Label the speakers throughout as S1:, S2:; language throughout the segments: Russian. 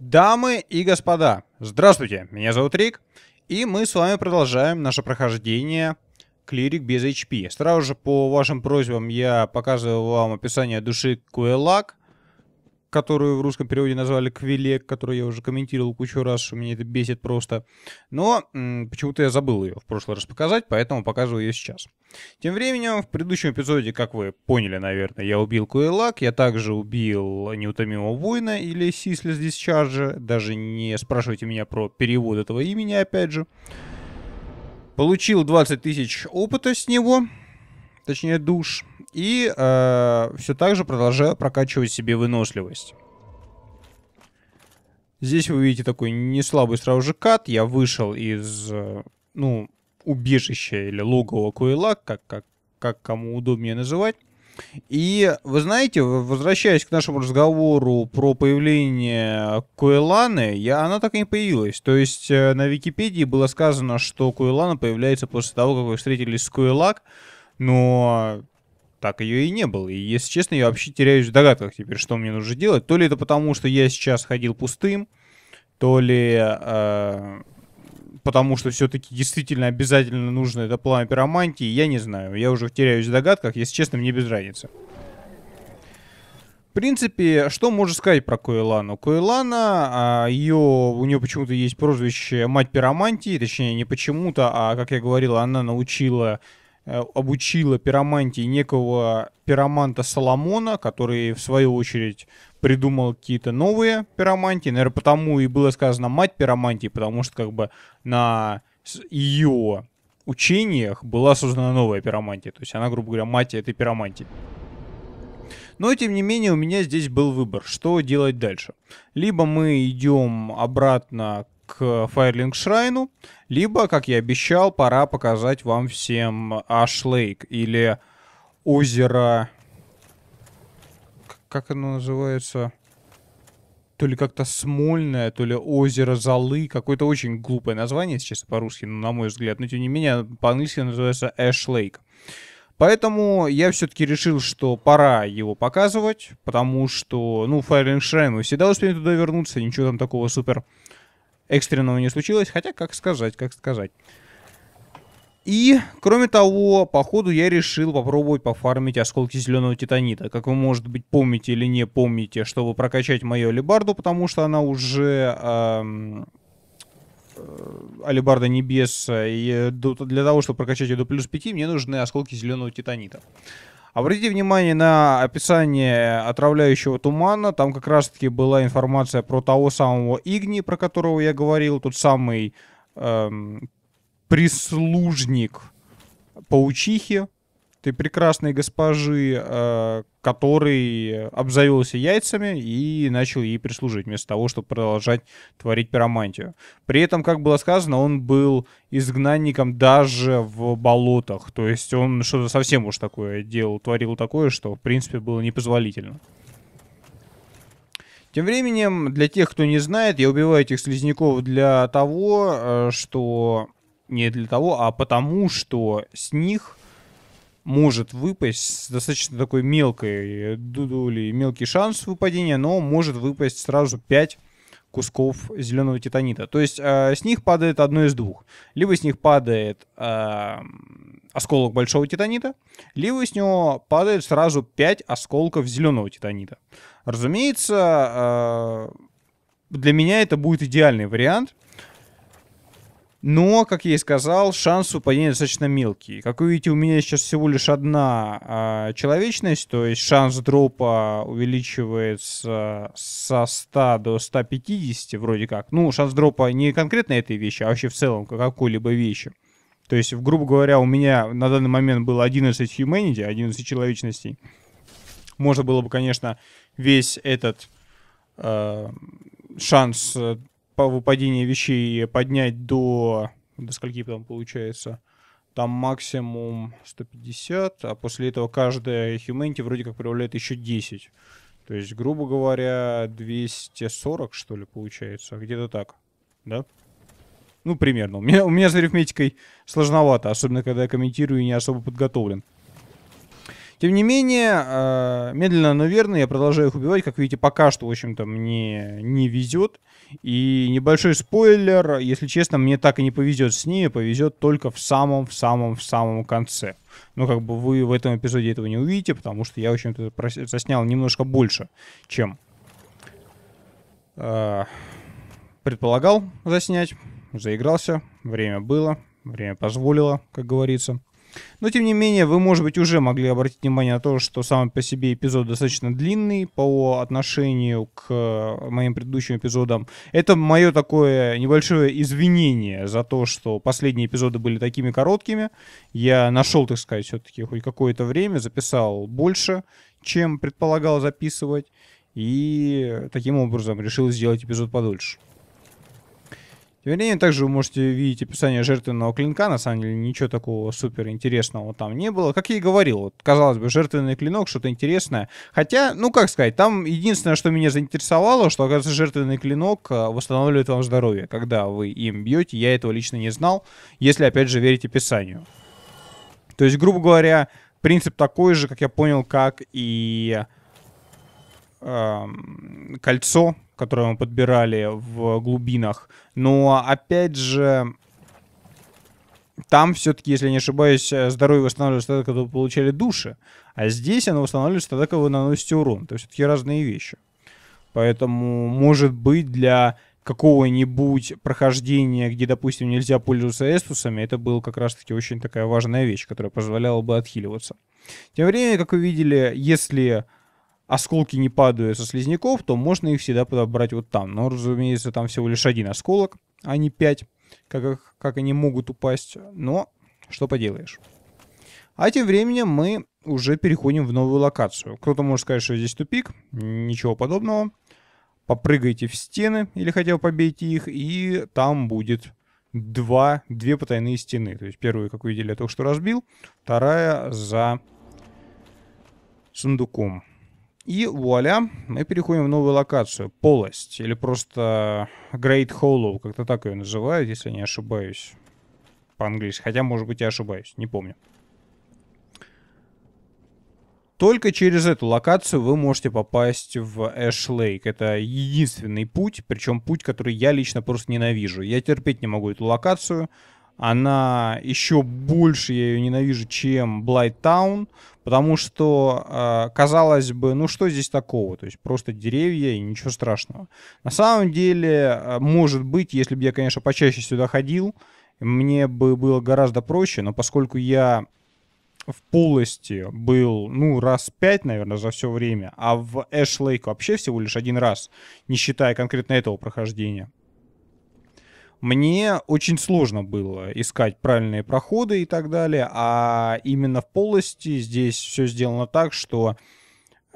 S1: Дамы и господа, здравствуйте, меня зовут Рик, и мы с вами продолжаем наше прохождение клирик без HP. Сразу же по вашим просьбам я показываю вам описание души Куэлак, которую в русском переводе назвали квилек, которую я уже комментировал кучу раз, у меня это бесит просто. Но почему-то я забыл ее в прошлый раз показать, поэтому показываю ее сейчас. Тем временем, в предыдущем эпизоде, как вы поняли, наверное, я убил Куэлак, я также убил Неутомимого Воина или Сислес Дисчарджа, даже не спрашивайте меня про перевод этого имени, опять же. Получил 20 тысяч опыта с него, точнее душ, и э, все так же продолжаю прокачивать себе выносливость. Здесь вы видите такой неслабый сразу же кат. Я вышел из, ну, убежища или логова Куэлак, как, как, как кому удобнее называть. И вы знаете, возвращаясь к нашему разговору про появление Куэланы, я, она так и не появилась. То есть э, на Википедии было сказано, что Куэлана появляется после того, как вы встретились с Куэлак, но так ее и не было. И, если честно, я вообще теряюсь в догадках теперь, что мне нужно делать. То ли это потому, что я сейчас ходил пустым, то ли э, потому, что все-таки действительно обязательно нужно это пламя пиромантии, я не знаю. Я уже теряюсь в догадках, если честно, мне без разницы. В принципе, что можно сказать про Койлану? Койлана, а, ее, у нее почему-то есть прозвище «Мать пиромантии», точнее, не почему-то, а, как я говорил, она научила Э, обучила пиромантии некого пироманта Соломона, который, в свою очередь, придумал какие-то новые пиромантии. Наверное, потому и было сказано «мать пиромантии», потому что как бы на ее учениях была создана новая пиромантия. То есть она, грубо говоря, мать этой пиромантии. Но, тем не менее, у меня здесь был выбор, что делать дальше. Либо мы идем обратно к Firelink Шрайну, либо, как я обещал, пора показать вам всем Ашлейк или озеро... Как оно называется? То ли как-то Смольное, то ли озеро Золы. Какое-то очень глупое название сейчас по-русски, ну, на мой взгляд. Но тем не менее, по-английски называется Эшлейк. Поэтому я все-таки решил, что пора его показывать, потому что, ну, Firelink Shrine мы всегда успеем туда вернуться, ничего там такого супер экстренного не случилось, хотя как сказать, как сказать. И, кроме того, по ходу я решил попробовать пофармить осколки зеленого титанита. Как вы, может быть, помните или не помните, чтобы прокачать мою алибарду, потому что она уже... Эм, алибарда небес. И э, для того, чтобы прокачать ее до плюс 5, мне нужны осколки зеленого титанита. Обратите внимание на описание отравляющего тумана. Там как раз-таки была информация про того самого Игни, про которого я говорил, тот самый эм, прислужник паучихи, ты прекрасной госпожи, э, который обзавелся яйцами и начал ей прислужить, вместо того, чтобы продолжать творить пиромантию. При этом, как было сказано, он был изгнанником даже в болотах. То есть он что-то совсем уж такое делал, творил такое, что, в принципе, было непозволительно. Тем временем, для тех, кто не знает, я убиваю этих слизняков для того, э, что... Не для того, а потому, что с них может выпасть с достаточно такой мелкой э, дудули, мелкий шанс выпадения, но может выпасть сразу 5 кусков зеленого титанита. То есть э, с них падает одно из двух. Либо с них падает э, осколок большого титанита, либо с него падает сразу 5 осколков зеленого титанита. Разумеется, э, для меня это будет идеальный вариант, но, как я и сказал, шанс упадения достаточно мелкий. Как вы видите, у меня сейчас всего лишь одна э, человечность, то есть шанс дропа увеличивается со 100 до 150 вроде как. Ну, шанс дропа не конкретно этой вещи, а вообще в целом какой-либо вещи. То есть, грубо говоря, у меня на данный момент было 11 humanity, 11 человечностей. Можно было бы, конечно, весь этот э, шанс э, по выпадению вещей поднять до... До скольки там получается? Там максимум 150, а после этого каждая Humanity вроде как прибавляет еще 10. То есть, грубо говоря, 240, что ли, получается. Где-то так, да? Ну, примерно. У меня, у меня с арифметикой сложновато, особенно когда я комментирую и не особо подготовлен. Тем не менее, э, медленно, но верно, я продолжаю их убивать. Как видите, пока что, в общем-то, мне не везет. И небольшой спойлер, если честно, мне так и не повезет с ними, повезет только в самом, в самом, в самом конце. Но ну, как бы вы в этом эпизоде этого не увидите, потому что я, в общем-то, заснял немножко больше, чем э, предполагал заснять. Заигрался, время было, время позволило, как говорится. Но, тем не менее, вы, может быть, уже могли обратить внимание на то, что сам по себе эпизод достаточно длинный по отношению к э, моим предыдущим эпизодам. Это мое такое небольшое извинение за то, что последние эпизоды были такими короткими. Я нашел, так сказать, все-таки хоть какое-то время, записал больше, чем предполагал записывать. И таким образом решил сделать эпизод подольше. Тем временем также вы можете видеть описание жертвенного клинка. На самом деле ничего такого супер интересного там не было. Как я и говорил, вот, казалось бы, жертвенный клинок, что-то интересное. Хотя, ну как сказать, там единственное, что меня заинтересовало, что, оказывается, жертвенный клинок э, восстанавливает вам здоровье, когда вы им бьете. Я этого лично не знал, если, опять же, верить описанию. То есть, грубо говоря, принцип такой же, как я понял, как и эм, кольцо которые мы подбирали в глубинах. Но, опять же, там все-таки, если не ошибаюсь, э, здоровье восстанавливается тогда, когда вы получали души. А здесь оно восстанавливается тогда, когда вы наносите урон. То есть все-таки разные вещи. Поэтому, может быть, для какого-нибудь прохождения, где, допустим, нельзя пользоваться эстусами, это была как раз-таки очень такая важная вещь, которая позволяла бы отхиливаться. Тем временем, как вы видели, если осколки не падают со слизняков, то можно их всегда подобрать вот там. Но, разумеется, там всего лишь один осколок, а не пять, как, как они могут упасть. Но что поделаешь. А тем временем мы уже переходим в новую локацию. Кто-то может сказать, что здесь тупик, ничего подобного. Попрыгайте в стены или хотя бы побейте их, и там будет два, две потайные стены. То есть первую, как вы видели, я только что разбил, вторая за сундуком. И вуаля, мы переходим в новую локацию. Полость, или просто Great Hollow, как-то так ее называют, если не ошибаюсь. По-английски, хотя, может быть, я ошибаюсь, не помню. Только через эту локацию вы можете попасть в Эшлейк. Это единственный путь, причем путь, который я лично просто ненавижу. Я терпеть не могу эту локацию. Она еще больше, я ее ненавижу, чем Блайт Таун, Потому что, э, казалось бы, ну что здесь такого? То есть просто деревья и ничего страшного. На самом деле, э, может быть, если бы я, конечно, почаще сюда ходил, мне бы было гораздо проще, но поскольку я в полости был, ну, раз пять, наверное, за все время, а в Эш Лейк вообще всего лишь один раз, не считая конкретно этого прохождения, мне очень сложно было искать правильные проходы и так далее, а именно в полости здесь все сделано так, что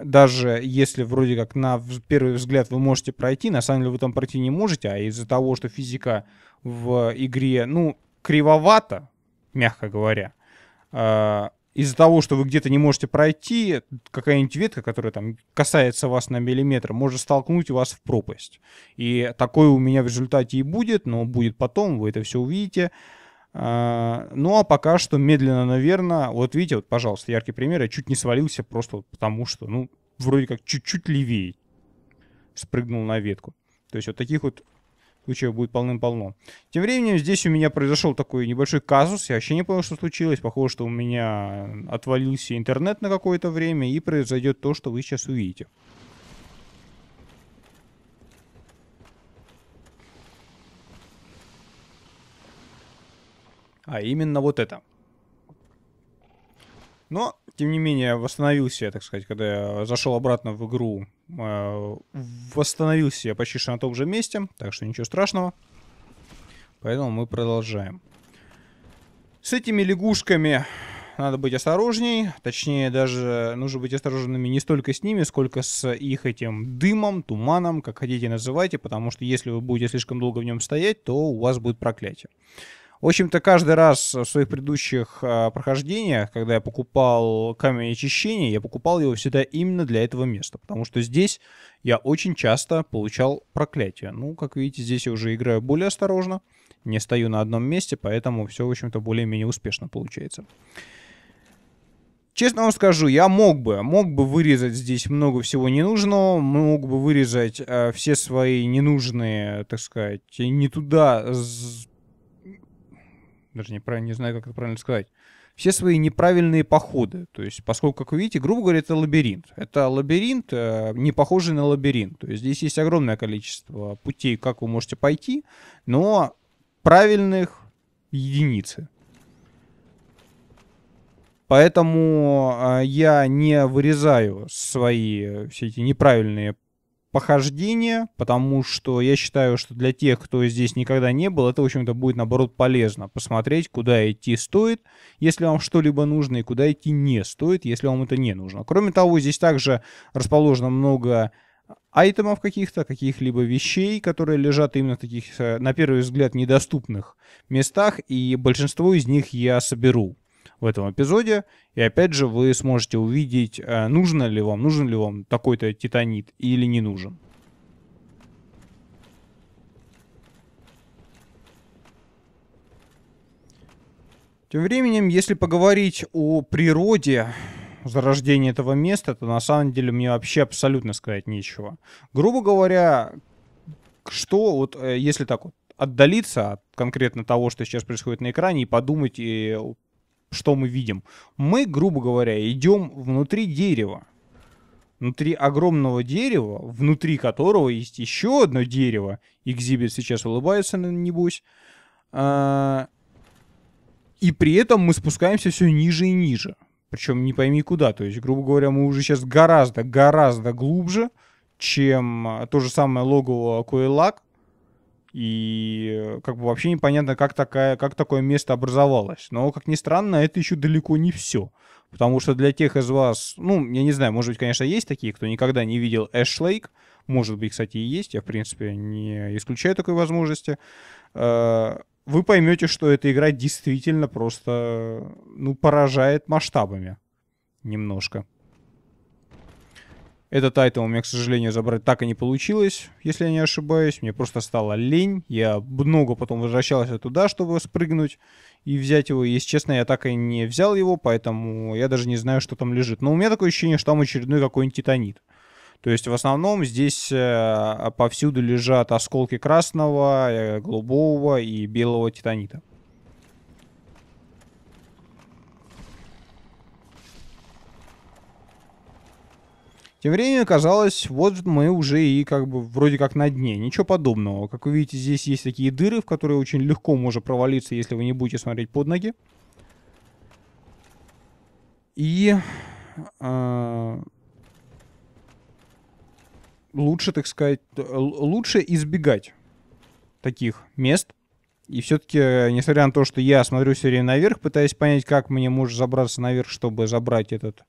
S1: даже если вроде как на первый взгляд вы можете пройти, на самом деле вы там пройти не можете, а из-за того, что физика в игре, ну, кривовато, мягко говоря, а, из-за того, что вы где-то не можете пройти, какая-нибудь ветка, которая там касается вас на миллиметр, может столкнуть вас в пропасть. И такое у меня в результате и будет, но будет потом, вы это все увидите. А, ну а пока что медленно, наверное, вот видите, вот, пожалуйста, яркий пример, я чуть не свалился просто потому, что, ну, вроде как чуть-чуть левее спрыгнул на ветку. То есть вот таких вот случаев будет полным-полно. Тем временем здесь у меня произошел такой небольшой казус. Я вообще не понял, что случилось. Похоже, что у меня отвалился интернет на какое-то время и произойдет то, что вы сейчас увидите. А именно вот это. Но, тем не менее, восстановился я, так сказать, когда я зашел обратно в игру, э, восстановился я почти что на том же месте, так что ничего страшного. Поэтому мы продолжаем. С этими лягушками надо быть осторожней. Точнее, даже нужно быть осторожными не столько с ними, сколько с их этим дымом, туманом, как хотите называйте, потому что если вы будете слишком долго в нем стоять, то у вас будет проклятие. В общем-то, каждый раз в своих предыдущих э, прохождениях, когда я покупал камень очищения, я покупал его всегда именно для этого места, потому что здесь я очень часто получал проклятие. Ну, как видите, здесь я уже играю более осторожно, не стою на одном месте, поэтому все, в общем-то, более-менее успешно получается. Честно вам скажу, я мог бы, мог бы вырезать здесь много всего ненужного, мог бы вырезать э, все свои ненужные, так сказать, не туда даже не, не знаю, как это правильно сказать, все свои неправильные походы. То есть, поскольку, как вы видите, грубо говоря, это лабиринт. Это лабиринт, э, не похожий на лабиринт. То есть здесь есть огромное количество путей, как вы можете пойти, но правильных единицы. Поэтому э, я не вырезаю свои э, все эти неправильные похождения, потому что я считаю, что для тех, кто здесь никогда не был, это, в общем-то, будет, наоборот, полезно. Посмотреть, куда идти стоит, если вам что-либо нужно, и куда идти не стоит, если вам это не нужно. Кроме того, здесь также расположено много айтемов каких-то, каких-либо вещей, которые лежат именно в таких, э, на первый взгляд, недоступных местах, и большинство из них я соберу в этом эпизоде. И опять же, вы сможете увидеть, э, нужно ли вам, нужен ли вам такой-то титанит или не нужен. Тем временем, если поговорить о природе зарождения этого места, то на самом деле мне вообще абсолютно сказать нечего. Грубо говоря, что вот, э, если так вот отдалиться от конкретно того, что сейчас происходит на экране, и подумать и что мы видим? Мы, грубо говоря, идем внутри дерева. Внутри огромного дерева, внутри которого есть еще одно дерево. Экзибит сейчас улыбается, небось. А, и при этом мы спускаемся все ниже и ниже. Причем не пойми куда. То есть, грубо говоря, мы уже сейчас гораздо, гораздо глубже, чем то же самое логово Коэлак, и э, как бы вообще непонятно, как, такая, как такое место образовалось. Но, как ни странно, это еще далеко не все. Потому что для тех из вас, ну, я не знаю, может быть, конечно, есть такие, кто никогда не видел Эшлейк. Может быть, кстати, и есть. Я, в принципе, не исключаю такой возможности. Э, вы поймете, что эта игра действительно просто, ну, поражает масштабами немножко. Этот айтем у меня, к сожалению, забрать так и не получилось, если я не ошибаюсь. Мне просто стало лень. Я много потом возвращался туда, чтобы спрыгнуть и взять его. Если честно, я так и не взял его, поэтому я даже не знаю, что там лежит. Но у меня такое ощущение, что там очередной какой-нибудь титанит. То есть в основном здесь э, повсюду лежат осколки красного, э, голубого и белого титанита. Тем временем казалось, вот мы уже и как бы вроде как на дне. Ничего подобного. Как вы видите, здесь есть такие дыры, в которые очень легко можно провалиться, если вы не будете смотреть под ноги. И... Э, лучше, так сказать, лучше избегать таких мест. И все-таки, несмотря на то, что я смотрю все время наверх, пытаясь понять, как мне может забраться наверх, чтобы забрать этот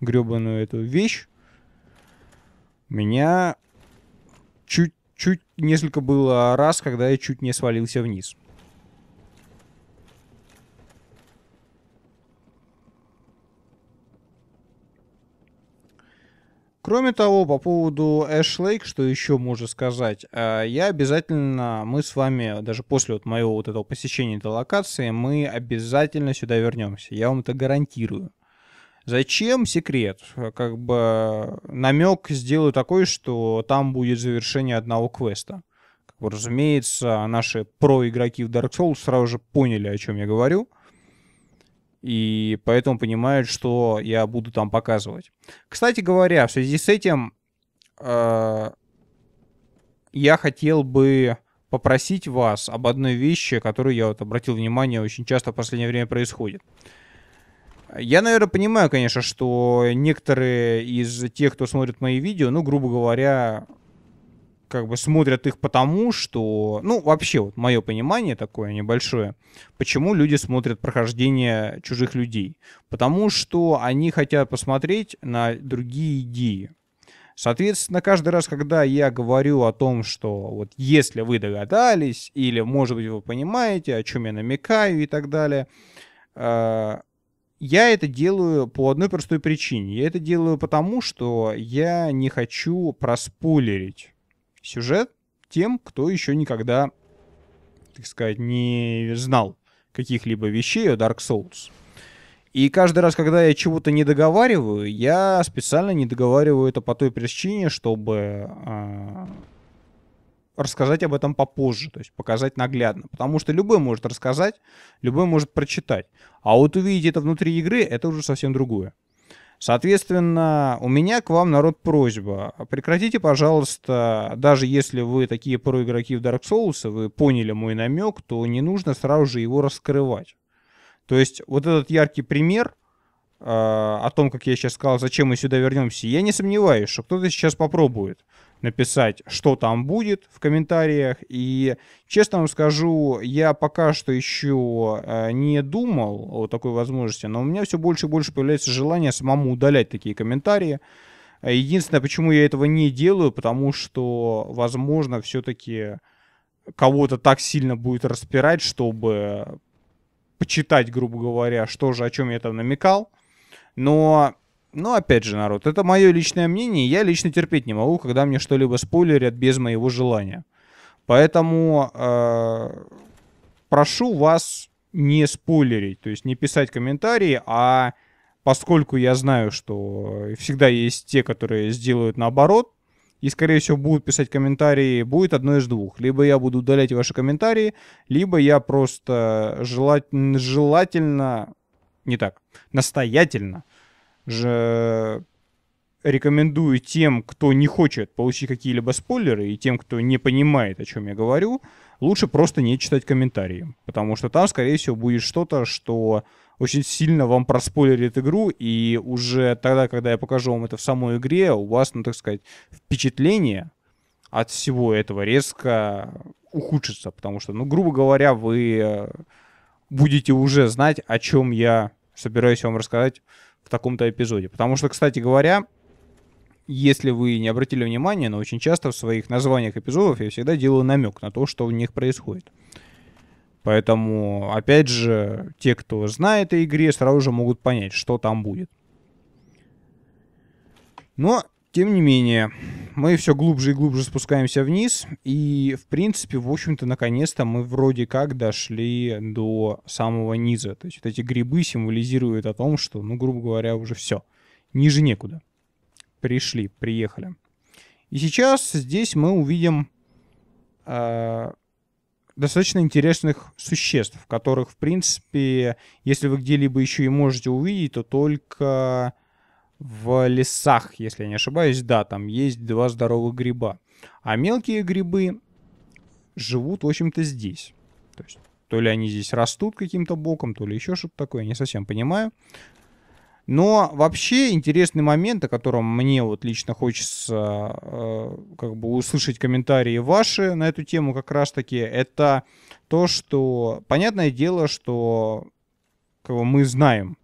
S1: гребаную эту вещь, меня чуть-чуть несколько было раз, когда я чуть не свалился вниз. Кроме того, по поводу Эш Лейк, что еще можно сказать, а, я обязательно, мы с вами, даже после вот моего вот этого посещения этой локации, мы обязательно сюда вернемся. Я вам это гарантирую. Зачем секрет? Как бы намек сделаю такой, что там будет завершение одного квеста. Как бы, разумеется, наши про-игроки в Dark Souls сразу же поняли, о чем я говорю. И поэтому понимают, что я буду там показывать. Кстати говоря, в связи с этим э, я хотел бы попросить вас об одной вещи, которую я вот обратил внимание, очень часто в последнее время происходит. Э, я, наверное, понимаю, конечно, что некоторые из тех, кто смотрит мои видео, ну, грубо говоря, как бы смотрят их потому, что, ну, вообще, вот мое понимание такое небольшое, почему люди смотрят прохождение чужих людей. Потому что они хотят посмотреть на другие идеи. Соответственно, каждый раз, когда я говорю о том, что вот если вы догадались, или, может быть, вы понимаете, о чем я намекаю и так далее, э, я это делаю по одной простой причине. Я это делаю потому, что я не хочу проспойлерить сюжет тем, кто еще никогда, так сказать, не знал каких-либо вещей о Dark Souls. И каждый раз, когда я чего-то не договариваю, я специально не договариваю это по той причине, чтобы а, рассказать об этом попозже, то есть показать наглядно. Потому что любой может рассказать, любой может прочитать. А вот увидеть это внутри игры, это уже совсем другое. Соответственно, у меня к вам, народ, просьба. Прекратите, пожалуйста, даже если вы такие проигроки в Dark Souls, вы поняли мой намек, то не нужно сразу же его раскрывать. То есть вот этот яркий пример э, о том, как я сейчас сказал, зачем мы сюда вернемся, я не сомневаюсь, что кто-то сейчас попробует написать, что там будет в комментариях. И честно вам скажу, я пока что еще э, не думал о такой возможности, но у меня все больше и больше появляется желание самому удалять такие комментарии. Единственное, почему я этого не делаю, потому что, возможно, все-таки кого-то так сильно будет распирать, чтобы почитать, грубо говоря, что же, о чем я там намекал. Но но ну, опять же, народ, это мое личное мнение. Я лично терпеть не могу, когда мне что-либо спойлерят без моего желания. Поэтому э, прошу вас не спойлерить, то есть не писать комментарии, а поскольку я знаю, что всегда есть те, которые сделают наоборот, и, скорее всего, будут писать комментарии, будет одно из двух. Либо я буду удалять ваши комментарии, либо я просто желать, желательно, не так, настоятельно же рекомендую тем, кто не хочет получить какие-либо спойлеры, и тем, кто не понимает, о чем я говорю, лучше просто не читать комментарии, потому что там, скорее всего, будет что-то, что очень сильно вам проспойлерит игру, и уже тогда, когда я покажу вам это в самой игре, у вас, ну, так сказать, впечатление от всего этого резко ухудшится, потому что, ну, грубо говоря, вы э, будете уже знать, о чем я собираюсь вам рассказать в таком-то эпизоде. Потому что, кстати говоря, если вы не обратили внимания, но очень часто в своих названиях эпизодов я всегда делаю намек на то, что в них происходит. Поэтому, опять же, те, кто знает о игре, сразу же могут понять, что там будет. Но, тем не менее, мы все глубже и глубже спускаемся вниз, и, в принципе, в общем-то, наконец-то мы вроде как дошли до самого низа. То есть вот эти грибы символизируют о том, что, ну, грубо говоря, уже все. Ниже некуда. Пришли, приехали. И сейчас здесь мы увидим э, достаточно интересных существ, которых, в принципе, если вы где-либо еще и можете увидеть, то только в лесах, если я не ошибаюсь, да, там есть два здоровых гриба. А мелкие грибы живут, в общем-то, здесь. То есть, то ли они здесь растут каким-то боком, то ли еще что-то такое, я не совсем понимаю. Но вообще интересный момент, о котором мне вот лично хочется э, как бы услышать комментарии ваши на эту тему как раз-таки, это то, что понятное дело, что как бы, мы знаем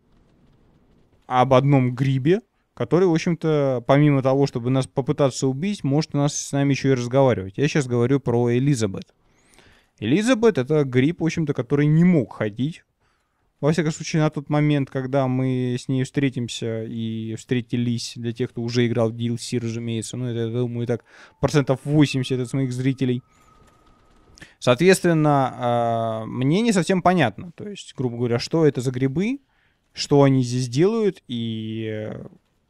S1: об одном грибе, который, в общем-то, помимо того, чтобы нас попытаться убить, может нас с нами еще и разговаривать. Я сейчас говорю про Элизабет. Элизабет — это гриб, в общем-то, который не мог ходить. Во всяком случае, на тот момент, когда мы с ней встретимся и встретились, для тех, кто уже играл в DLC, разумеется, ну, это, я думаю, так, процентов 80 от моих зрителей. Соответственно, а, мне не совсем понятно, то есть, грубо говоря, что это за грибы, что они здесь делают и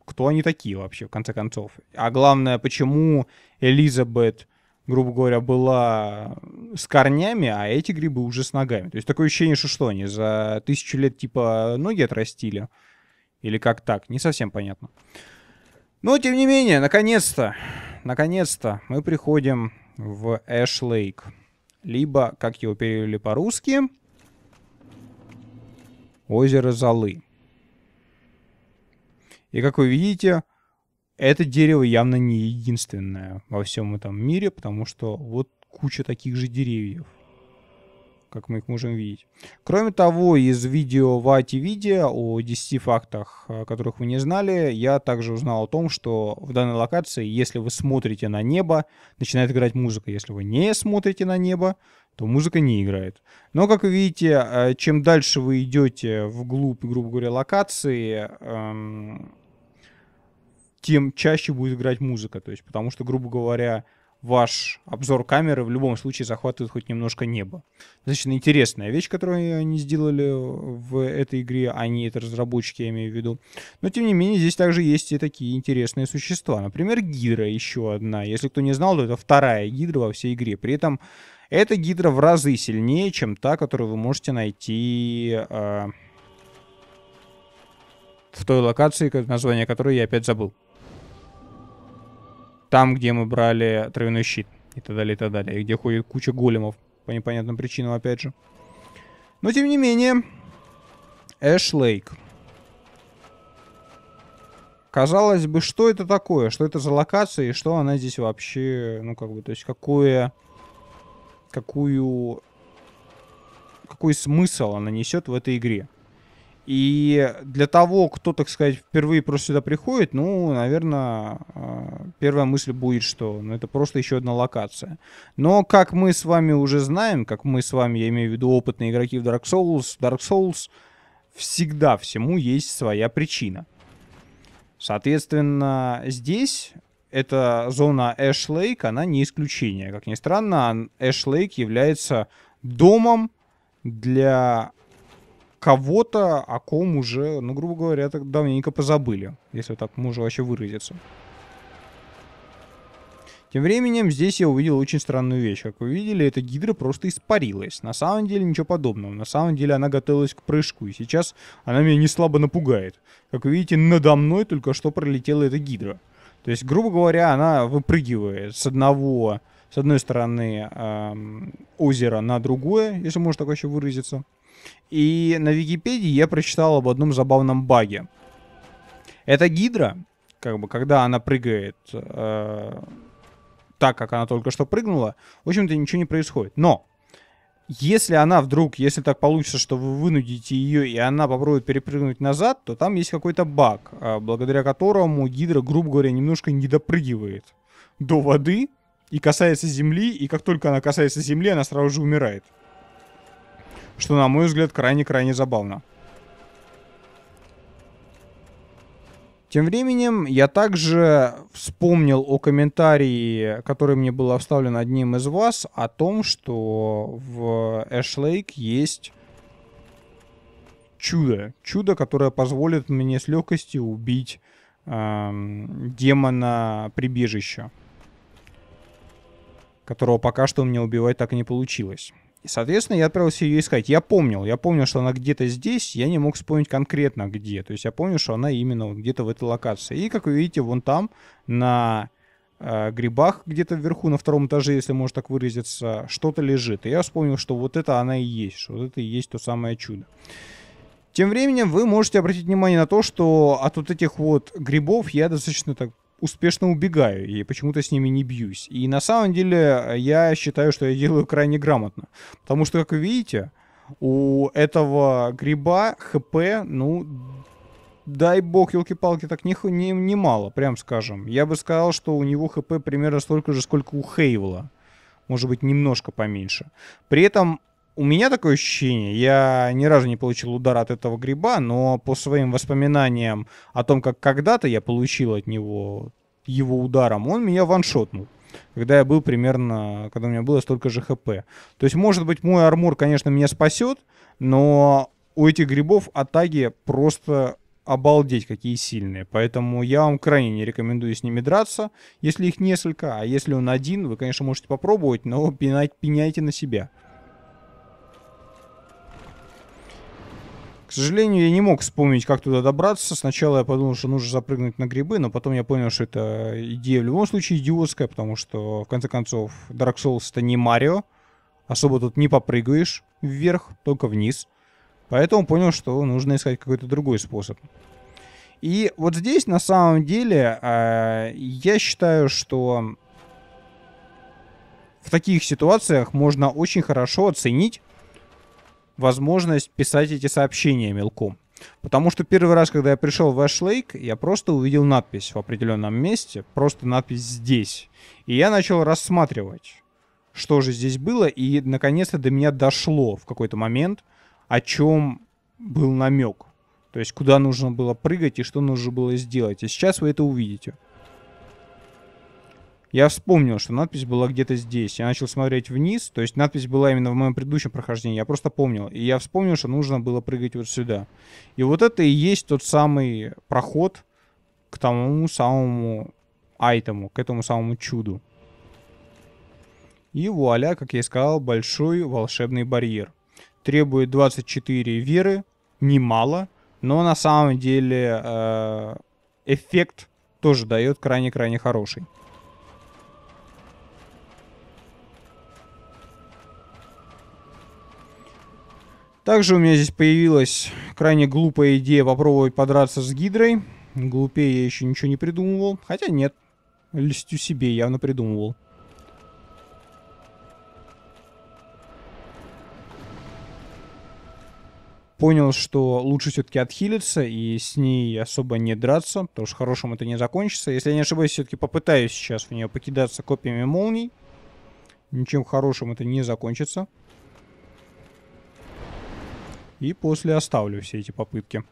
S1: кто они такие вообще, в конце концов. А главное, почему Элизабет, грубо говоря, была с корнями, а эти грибы уже с ногами. То есть такое ощущение, что что, они за тысячу лет типа ноги отрастили? Или как так? Не совсем понятно. Но, тем не менее, наконец-то, наконец-то мы приходим в Эш-Лейк. Либо, как его перевели по-русски, озеро Золы. И как вы видите, это дерево явно не единственное во всем этом мире, потому что вот куча таких же деревьев, как мы их можем видеть. Кроме того, из видео в Вати Видео о 10 фактах, э, которых вы не знали, я также узнал о том, что в данной локации, если вы смотрите на небо, начинает играть музыка. Если вы не смотрите на небо, то музыка не играет. Но, как вы видите, э, чем дальше вы идете вглубь, грубо говоря, локации, эм, тем чаще будет играть музыка. То есть, потому что, грубо говоря, ваш обзор камеры в любом случае захватывает хоть немножко небо. Значит, интересная вещь, которую они сделали в этой игре, они а это разработчики, я имею в виду. Но, тем не менее, здесь также есть и такие интересные существа. Например, гидра еще одна. Если кто не знал, то это вторая гидра во всей игре. При этом эта гидра в разы сильнее, чем та, которую вы можете найти... Э, в той локации, название которой я опять забыл там, где мы брали травяной щит и так далее, и так далее. И где ходит куча големов по непонятным причинам, опять же. Но, тем не менее, Эш Лейк. Казалось бы, что это такое? Что это за локация и что она здесь вообще, ну, как бы, то есть, какое... Какую... Какой смысл она несет в этой игре? И для того, кто, так сказать, впервые просто сюда приходит, ну, наверное, а, первая мысль будет, что ну, это просто еще одна локация. Но как мы с вами уже знаем, как мы с вами, я имею в виду опытные игроки в Dark Souls, Dark Souls всегда всему есть своя причина. Соответственно, здесь эта зона Эш-Лейк, она не исключение. Как ни странно, Эш-Лейк является домом для кого-то, о ком уже, ну, грубо говоря, так давненько позабыли, если так можно вообще выразиться. Тем временем, здесь я увидел очень странную вещь. Как вы видели, эта гидра просто испарилась. На самом деле ничего подобного. На самом деле она готовилась к прыжку, и сейчас она меня не слабо напугает. Как вы видите, надо мной только что пролетела эта гидра. То есть, грубо говоря, она выпрыгивает с одного, с одной стороны эм, озера на другое, если можно так вообще выразиться. И на Википедии я прочитал об одном забавном баге. Это гидра, как бы, когда она прыгает э, так, как она только что прыгнула, в общем-то ничего не происходит. Но если она вдруг, если так получится, что вы вынудите ее, и она попробует перепрыгнуть назад, то там есть какой-то баг, э, благодаря которому гидра, грубо говоря, немножко не допрыгивает до воды и касается земли, и как только она касается земли, она сразу же умирает. Что, на мой взгляд, крайне-крайне забавно. Тем временем я также вспомнил о комментарии, который мне был оставлен одним из вас, о том, что в Эшлейк есть чудо. Чудо, которое позволит мне с легкостью убить эм, демона прибежища, которого пока что мне убивать так и не получилось соответственно, я отправился ее искать. Я помнил, я помнил, что она где-то здесь, я не мог вспомнить конкретно где. То есть я помню, что она именно вот где-то в этой локации. И, как вы видите, вон там, на э, грибах где-то вверху, на втором этаже, если можно так выразиться, что-то лежит. И я вспомнил, что вот это она и есть, что вот это и есть то самое чудо. Тем временем вы можете обратить внимание на то, что от вот этих вот грибов я достаточно так успешно убегаю и почему-то с ними не бьюсь. И на самом деле э, я считаю, что я делаю крайне грамотно. Потому что, как вы видите, у этого гриба хп, ну, дай бог, елки-палки, так не, не, не мало, прям скажем. Я бы сказал, что у него хп примерно столько же, сколько у Хейвела. Может быть, немножко поменьше. При этом у меня такое ощущение, я ни разу не получил удар от этого гриба, но по своим воспоминаниям о том, как когда-то я получил от него его ударом, он меня ваншотнул когда я был примерно, когда у меня было столько же хп. То есть, может быть, мой армор, конечно, меня спасет, но у этих грибов атаки просто обалдеть, какие сильные. Поэтому я вам крайне не рекомендую с ними драться, если их несколько, а если он один, вы, конечно, можете попробовать, но пинать, пеняйте на себя. К сожалению, я не мог вспомнить, как туда добраться. Сначала я подумал, что нужно запрыгнуть на грибы, но потом я понял, что это идея в любом случае идиотская, потому что, в конце концов, Dark Souls это не Марио. Особо тут не попрыгаешь вверх, только вниз. Поэтому понял, что нужно искать какой-то другой способ. И вот здесь, на самом деле, э, я считаю, что в таких ситуациях можно очень хорошо оценить, возможность писать эти сообщения мелком. Потому что первый раз, когда я пришел в Эшлейк, я просто увидел надпись в определенном месте, просто надпись «здесь». И я начал рассматривать, что же здесь было, и наконец-то до меня дошло в какой-то момент, о чем был намек. То есть, куда нужно было прыгать и что нужно было сделать. И сейчас вы это увидите я вспомнил, что надпись была где-то здесь. Я начал смотреть вниз, то есть надпись была именно в моем предыдущем прохождении, я просто помнил. И я вспомнил, что нужно было прыгать вот сюда. И вот это и есть тот самый проход к тому самому айтему, к этому самому чуду. И вуаля, как я и сказал, большой волшебный барьер. Требует 24 веры, немало, но на самом деле э, эффект тоже дает крайне-крайне хороший. Также у меня здесь появилась крайне глупая идея попробовать подраться с Гидрой. Глупее я еще ничего не придумывал. Хотя нет, льстю себе, явно придумывал. Понял, что лучше все-таки отхилиться и с ней особо не драться, потому что хорошим это не закончится. Если я не ошибаюсь, все-таки попытаюсь сейчас в нее покидаться копьями молний. Ничем хорошим это не закончится. И после оставлю все эти попытки.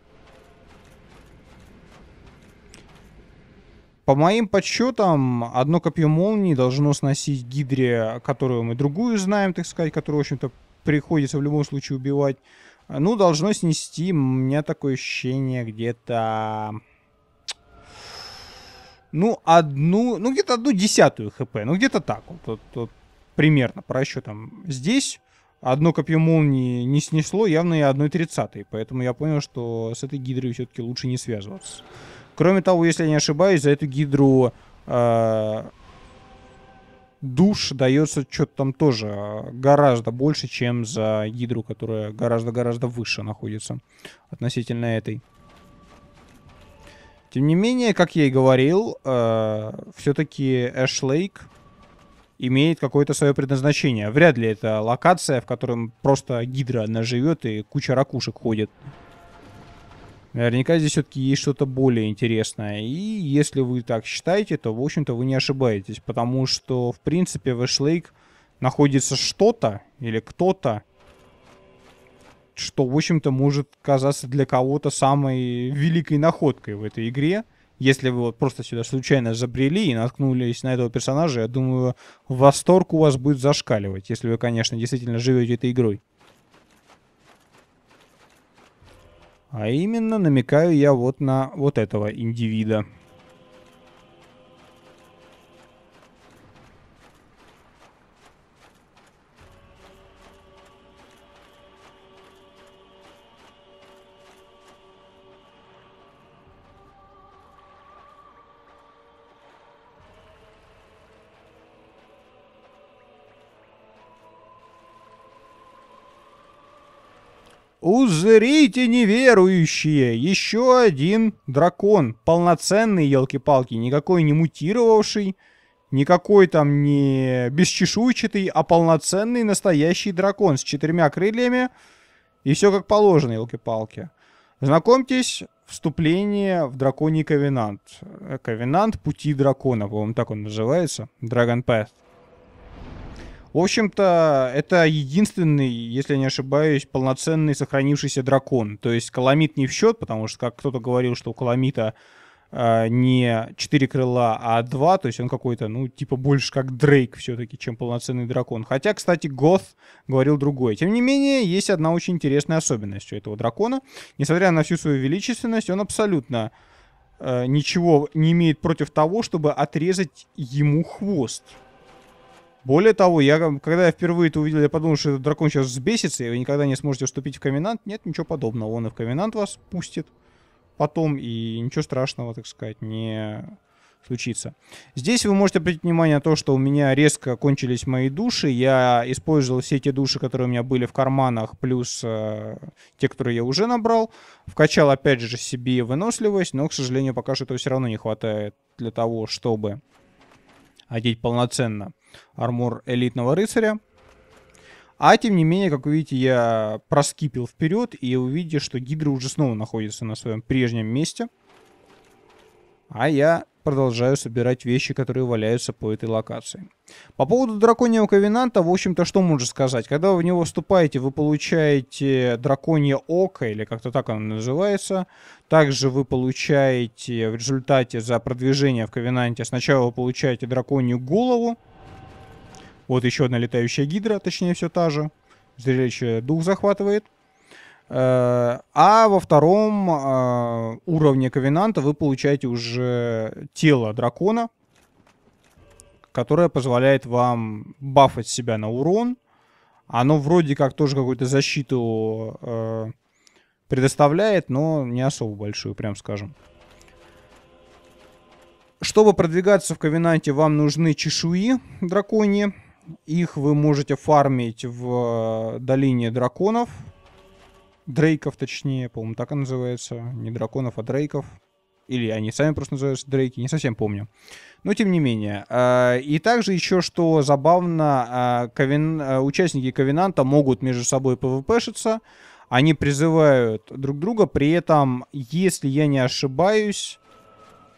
S1: По моим подсчетам, одно копье молнии должно сносить гидре, которую мы другую знаем, так сказать, которую, в общем-то, приходится в любом случае убивать. Ну, должно снести, у меня такое ощущение, где-то... Ну, одну... Ну, где-то одну десятую хп. Ну, где-то так вот, вот, вот примерно по расчетам. Здесь одно копье молнии не снесло, явно и одной тридцатой. Поэтому я понял, что с этой гидрой все-таки лучше не связываться. Кроме того, если я не ошибаюсь, за эту гидру э, душ дается что-то там тоже а, гораздо больше, чем за гидру, которая гораздо-гораздо выше находится относительно этой. Тем не менее, как я и говорил, э, а, все-таки Эшлейк имеет какое-то свое предназначение. Вряд ли это локация, в котором просто гидра одна живет и куча ракушек ходит. Наверняка здесь все-таки есть что-то более интересное. И если вы так считаете, то, в общем-то, вы не ошибаетесь. Потому что, в принципе, в Эшлейк находится что-то или кто-то, что, в общем-то, может казаться для кого-то самой великой находкой в этой игре – если вы вот просто сюда случайно забрели и наткнулись на этого персонажа, я думаю, восторг у вас будет зашкаливать, если вы, конечно, действительно живете этой игрой. А именно намекаю я вот на вот этого индивида. «Узрите, неверующие! Еще один дракон! Полноценный, елки-палки, никакой не мутировавший, никакой там не бесчешуйчатый, а полноценный настоящий дракон с четырьмя крыльями и все как положено, елки-палки. Знакомьтесь, вступление в Драконий Ковенант. Э, ковенант Пути Дракона, по-моему, так он называется. Dragon Path. В общем-то, это единственный, если я не ошибаюсь, полноценный сохранившийся дракон. То есть Каламит не в счет, потому что, как кто-то говорил, что у Каламита э, не четыре крыла, а два, то есть он какой-то, ну, типа больше как Дрейк все-таки, чем полноценный дракон. Хотя, кстати, Гот говорил другое. Тем не менее, есть одна очень интересная особенность у этого дракона. Несмотря на всю свою величественность, он абсолютно э, ничего не имеет против того, чтобы отрезать ему хвост. Более того, я, когда я впервые это увидел, я подумал, что этот дракон сейчас взбесится, и вы никогда не сможете вступить в каминант. Нет, ничего подобного. Он и в каминант вас пустит потом, и ничего страшного, так сказать, не случится. Здесь вы можете обратить внимание на то, что у меня резко кончились мои души. Я использовал все те души, которые у меня были в карманах, плюс э, те, которые я уже набрал. Вкачал, опять же, себе выносливость, но, к сожалению, пока что этого все равно не хватает для того, чтобы одеть полноценно армор элитного рыцаря. А тем не менее, как вы видите, я проскипил вперед, и увидел, что гидра уже снова находится на своем прежнем месте. А я продолжаю собирать вещи, которые валяются по этой локации. По поводу драконьего ковенанта, в общем-то, что можно сказать? Когда вы в него вступаете, вы получаете драконье око, или как-то так оно называется. Также вы получаете в результате за продвижение в ковенанте, сначала вы получаете драконью голову. Вот еще одна летающая гидра, точнее все та же. Зрелище дух захватывает. Э, а во втором э, уровне Ковенанта вы получаете уже тело дракона, которое позволяет вам бафать себя на урон. Оно вроде как тоже какую-то защиту э, предоставляет, но не особо большую, прям скажем. Чтобы продвигаться в Ковенанте, вам нужны чешуи драконьи. Их вы можете фармить в долине драконов – Дрейков, точнее, по-моему, так и называется. Не драконов, а Дрейков. Или они сами просто называются Дрейки, не совсем помню. Но тем не менее. А, и также еще, что забавно, а, ковен... А, участники Ковенанта могут между собой пвпшиться. Они призывают друг друга. При этом, если я не ошибаюсь,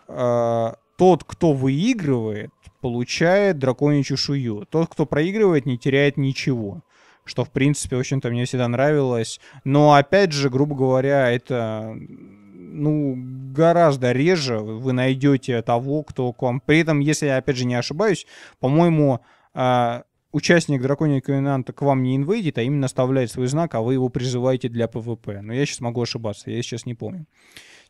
S1: тот, кто выигрывает, получает драконью чешую. Тот, кто проигрывает, не теряет ничего что, в принципе, очень-то мне всегда нравилось. Но, опять же, грубо говоря, это ну, гораздо реже вы найдете того, кто к вам. При этом, если я, опять же, не ошибаюсь, по-моему, а, участник Драконьего Ковенанта к вам не инвейдит, а именно оставляет свой знак, а вы его призываете для ПВП. Но я сейчас могу ошибаться, я сейчас не помню.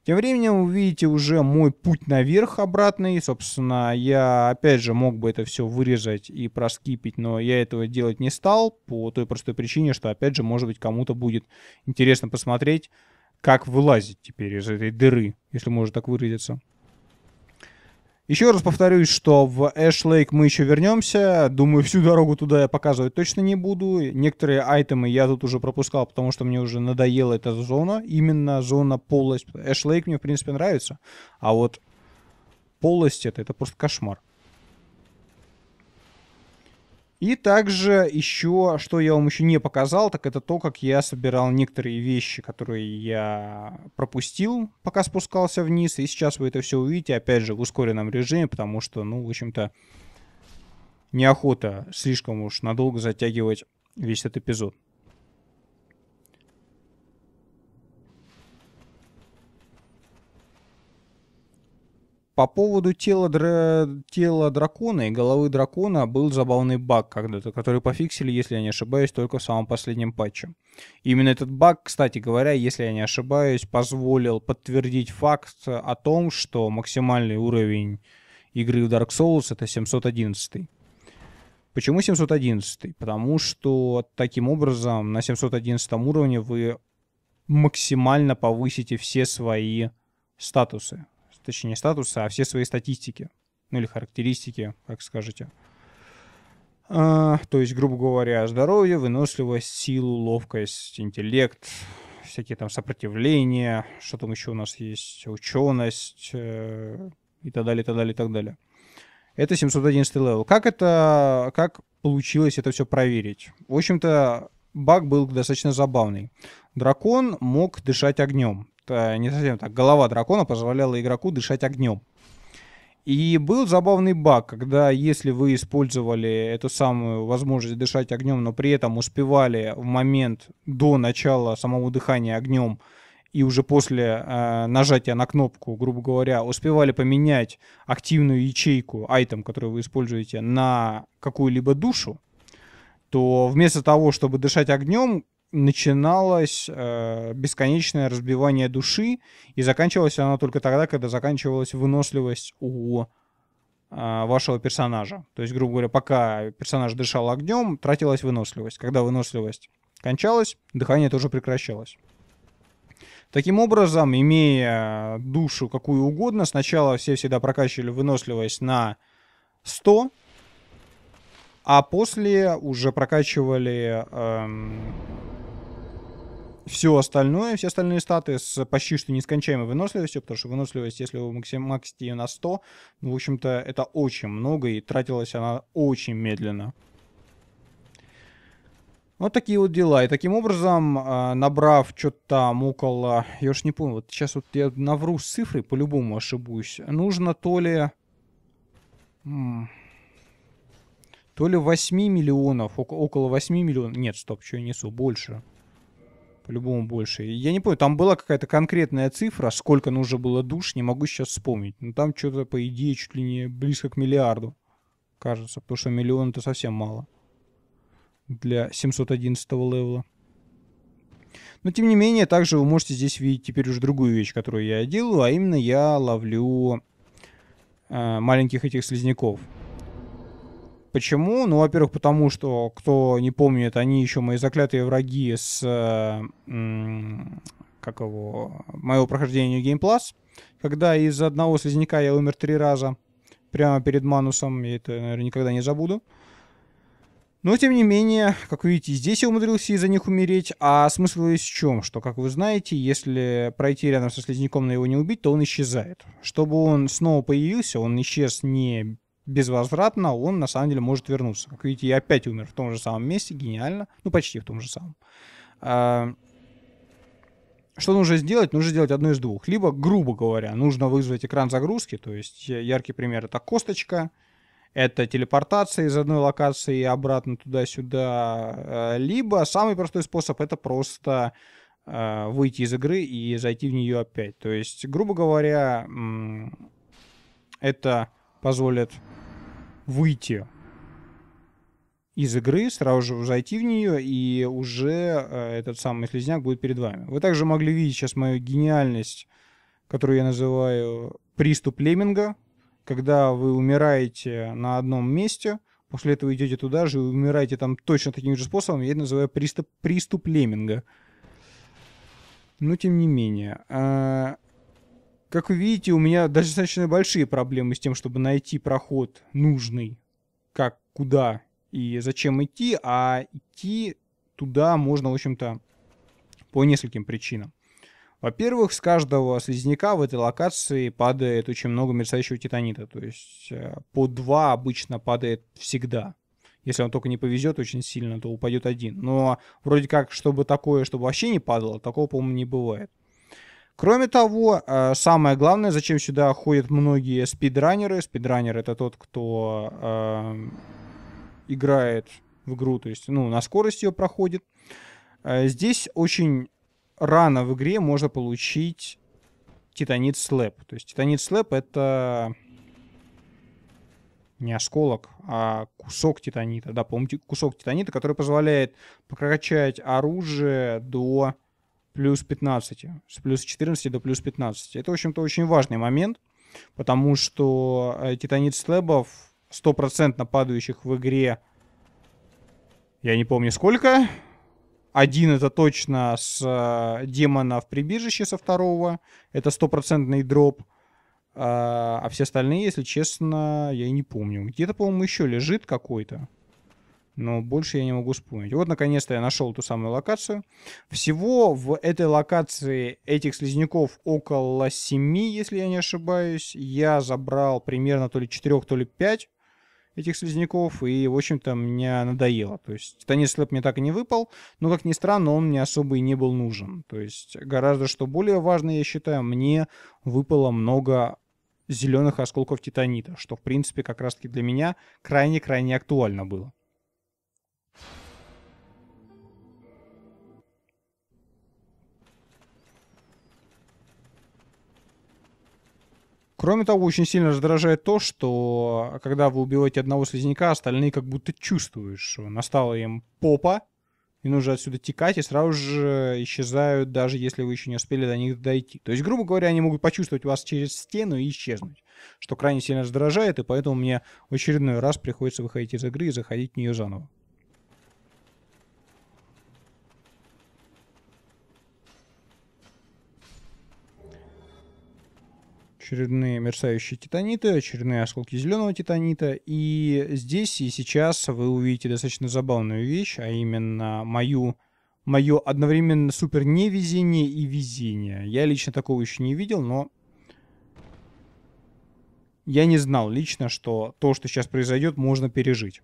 S1: Тем временем вы видите уже мой путь наверх обратный. Собственно, я опять же мог бы это все вырезать и проскипить, но я этого делать не стал по той простой причине, что опять же, может быть, кому-то будет интересно посмотреть, как вылазить теперь из этой дыры, если можно так выразиться. Еще раз повторюсь, что в Эш-Лейк мы еще вернемся. Думаю, всю дорогу туда я показывать точно не буду. Некоторые айтемы я тут уже пропускал, потому что мне уже надоела эта зона. Именно зона полость. Эш-Лейк мне, в принципе, нравится. А вот полость это, это просто кошмар. И также еще, что я вам еще не показал, так это то, как я собирал некоторые вещи, которые я пропустил, пока спускался вниз. И сейчас вы это все увидите, опять же, в ускоренном режиме, потому что, ну, в общем-то, неохота слишком уж надолго затягивать весь этот эпизод. По поводу тела, дра... тела дракона и головы дракона был забавный баг когда-то, который пофиксили, если я не ошибаюсь, только в самом последнем патче. Именно этот баг, кстати говоря, если я не ошибаюсь, позволил подтвердить факт о том, что максимальный уровень игры в Dark Souls это 711. Почему 711? Потому что таким образом на 711 уровне вы максимально повысите все свои статусы, точнее, не статуса, а все свои статистики. Ну или характеристики, как скажете. А, то есть, грубо говоря, здоровье, выносливость, силу, ловкость, интеллект, всякие там сопротивления, что там еще у нас есть, ученость э, и так далее, и так далее, и так далее. Это 711 левел. Как это, как получилось это все проверить? В общем-то, баг был достаточно забавный. Дракон мог дышать огнем. Э, не совсем так, голова дракона позволяла игроку дышать огнем. И был забавный баг, когда если вы использовали эту самую возможность дышать огнем, но при этом успевали в момент до начала самого дыхания огнем и уже после э, нажатия на кнопку, грубо говоря, успевали поменять активную ячейку, айтем, который вы используете, на какую-либо душу, то вместо того, чтобы дышать огнем, начиналось э, бесконечное разбивание души, и заканчивалось оно только тогда, когда заканчивалась выносливость у э, вашего персонажа. То есть, грубо говоря, пока персонаж дышал огнем, тратилась выносливость. Когда выносливость кончалась, дыхание тоже прекращалось. Таким образом, имея душу какую угодно, сначала все всегда прокачивали выносливость на 100, а после уже прокачивали эм, все остальное, все остальные статы с почти что нескончаемой выносливостью, потому что выносливость, если вы максимаксите ее на 100, ну, в общем-то, это очень много, и тратилась она очень медленно. Вот такие вот дела. И таким образом, а, набрав что-то там около... Я уж не помню, вот сейчас вот я навру с цифрой, по-любому ошибусь. Нужно то ли... То ли 8 миллионов, около 8 миллионов... Нет, стоп, что я несу, Больше. По-любому больше. Я не помню, там была какая-то конкретная цифра, сколько нужно было душ, не могу сейчас вспомнить. Но ну, там что-то, по идее, чуть ли не близко к миллиарду, кажется. Потому что миллион это совсем мало для 711 левела. Но, тем не менее, также вы можете здесь видеть теперь уже другую вещь, которую я делаю, а именно я ловлю э, маленьких этих слизняков. Почему? Ну, во-первых, потому что, кто не помнит, они еще мои заклятые враги с... Как его... Моего прохождения Game Plus. Когда из одного слизняка я умер три раза. Прямо перед Манусом. Я это, наверное, никогда не забуду. Но, тем не менее, как вы видите, здесь я умудрился из-за них умереть. А смысл есть в чем? Что, как вы знаете, если пройти рядом со слизняком, но его не убить, то он исчезает. Чтобы он снова появился, он исчез не безвозвратно он на самом деле может вернуться. Как видите, я опять умер в том же самом месте, гениально. Ну, почти в том же самом. А... Что нужно сделать? Нужно сделать одно из двух. Либо, грубо говоря, нужно вызвать экран загрузки, то есть яркий пример это косточка, это телепортация из одной локации обратно туда-сюда, а, либо самый простой способ это просто а, выйти из игры и зайти в нее опять. То есть, грубо говоря, это позволит выйти из игры, сразу же зайти в нее, и уже э, этот самый слезняк будет перед вами. Вы также могли видеть сейчас мою гениальность, которую я называю приступ лемминга, когда вы умираете на одном месте, после этого идете туда же и умираете там точно таким же способом, я это называю приступ, приступ лемминга. Но тем не менее. Э, как вы видите, у меня достаточно большие проблемы с тем, чтобы найти проход нужный, как, куда и зачем идти, а идти туда можно, в общем-то, по нескольким причинам. Во-первых, с каждого слизняка в этой локации падает очень много мерцающего титанита. То есть э, по два обычно падает всегда. Если он только не повезет очень сильно, то упадет один. Но вроде как, чтобы такое, чтобы вообще не падало, такого, по-моему, не бывает. Кроме того, э, самое главное, зачем сюда ходят многие спидранеры. Спидранер это тот, кто э, играет в игру, то есть ну, на скорость ее проходит. Э, здесь очень рано в игре можно получить титанит слэп. То есть титанит слэп это не осколок, а кусок титанита. Да, помните, кусок титанита, который позволяет прокачать оружие до плюс 15, с плюс 14 до плюс 15. Это, в общем-то, очень важный момент, потому что э, титанит слэбов стопроцентно падающих в игре, я не помню сколько, один это точно с э, демона в прибежище со второго. Это стопроцентный дроп. А, а все остальные, если честно, я и не помню. Где-то, по-моему, еще лежит какой-то но больше я не могу вспомнить. Вот, наконец-то я нашел ту самую локацию. Всего в этой локации этих слизняков около 7, если я не ошибаюсь. Я забрал примерно то ли 4, то ли 5 этих слизняков, и, в общем-то, меня надоело. То есть Танис слеп мне так и не выпал, но, как ни странно, он мне особо и не был нужен. То есть гораздо что более важно, я считаю, мне выпало много зеленых осколков титанита, что, в принципе, как раз-таки для меня крайне-крайне актуально было. Кроме того, очень сильно раздражает то, что когда вы убиваете одного слизняка, остальные как будто чувствуют, что настала им попа, и нужно отсюда текать, и сразу же исчезают, даже если вы еще не успели до них дойти. То есть, грубо говоря, они могут почувствовать вас через стену и исчезнуть, что крайне сильно раздражает, и поэтому мне в очередной раз приходится выходить из игры и заходить в нее заново. очередные мерцающие титаниты, очередные осколки зеленого титанита. И здесь и сейчас вы увидите достаточно забавную вещь, а именно мою мое одновременно супер невезение и везение. Я лично такого еще не видел, но я не знал лично, что то, что сейчас произойдет, можно пережить.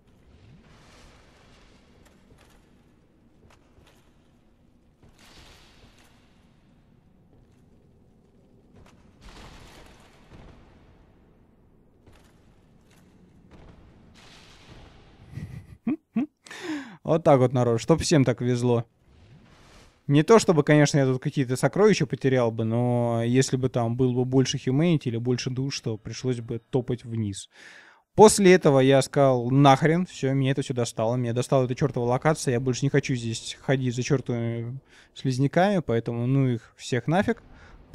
S1: Вот так вот, народ, чтоб всем так везло. Не то, чтобы, конечно, я тут какие-то сокровища потерял бы, но если бы там было бы больше humanity или больше душ, то пришлось бы топать вниз. После этого я сказал, нахрен, все, мне это все достало, мне достала эта чертова локация, я больше не хочу здесь ходить за чертовыми слизняками, поэтому ну их всех нафиг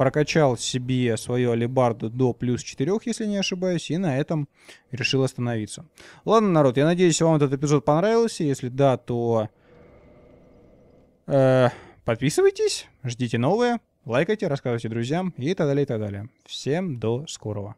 S1: прокачал себе свою алибарду до плюс 4, если не ошибаюсь, и на этом решил остановиться. Ладно, народ, я надеюсь, вам этот эпизод понравился. Если да, то э, подписывайтесь, ждите новые, лайкайте, рассказывайте друзьям и так далее, и так далее. Всем до скорого.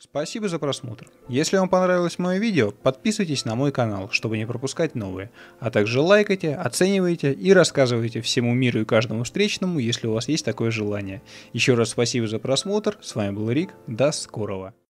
S1: Спасибо за просмотр. Если вам понравилось мое видео, подписывайтесь на мой канал, чтобы не пропускать новые, а также лайкайте, оценивайте и рассказывайте всему миру и каждому встречному, если у вас есть такое желание. Еще раз спасибо за просмотр, с вами был Рик, до скорого.